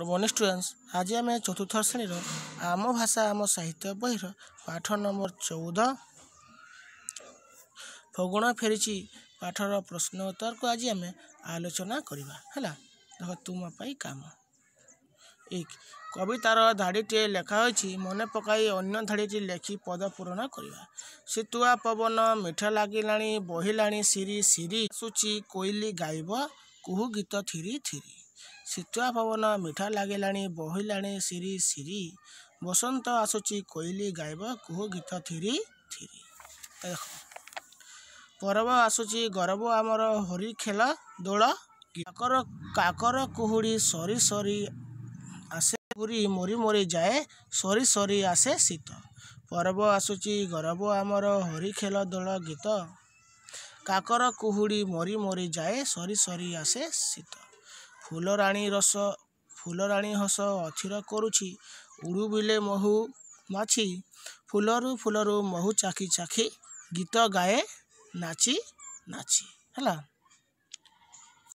good morning students ଆଜି ଆମେ ଚତୁର୍ଥ ଶ୍ରେଣୀର ଆମ ଭାଷା ଆମ ସାହିତ୍ୟ ବହିର ପାଠ ନମ୍ବର ଚଉଦ ଫଗୁଣ ଫେରିଛି ପାଠର ପ୍ରଶ୍ନ ଉତ୍ତରକୁ ଆଜି ଆମେ ଆଲୋଚନା କରିବା ହେଲା ଦେଖ ତୁମ ପାଇଁ କାମ ଏକ କବିତାର ଧାଡ଼ିଟିଏ ଲେଖା ହୋଇଛି ମନେ ପକାଇ ଅନ୍ୟ ଧାଡ଼ିଟି ଲେଖି ପଦ ପୂରଣ କରିବା ଶୀତୁଆ ପବନ ମିଠା ଲାଗିଲାଣି ବହିଲାଣି ସିରି ସିରି ଆସୁଛି କୋଇଲି ଗାଇବ କୁହୁ ଗୀତ ଥିରି ଥିରି ଶୀତୁଆ ପବନ ମିଠା ଲାଗିଲାଣି ବହିଲାଣି ସିରି ସିରି ବସନ୍ତ ଆସୁଛି କୋଇଲି ଗାଇବ କୁହୁ ଗୀତ ଥିରି ଥିରି ଦେଖ ପରବ ଆସୁଛି ଗରବ ଆମର ହରି ଖେଳ ଦୋଳ କାକର କାକର କୁହୁଡ଼ି ସରି ସରି ଆସେ ପୁରି ମରି ମରି ଯାଏ ସରି ସରି ଆସେ ଶୀତ ପରବ ଆସୁଛି ଗରବ ଆମର ହରି ଖେଳ ଦୋଳ ଗୀତ କାକର କୁହୁଡ଼ି ମରି ମରି ଯାଏ ସରି ସରି ଆସେ ଶୀତ ଫୁଲରାଣୀ ରସ ଫୁଲରାଣୀ ହସ ଅଥିର କରୁଛି ଉଡ଼ୁବିଲେ ମହୁ ମାଛି ଫୁଲରୁ ଫୁଲରୁ ମହୁ ଚାଖି ଚାଖି ଗୀତ ଗାଏ ନାଚି ନାଚି ହେଲା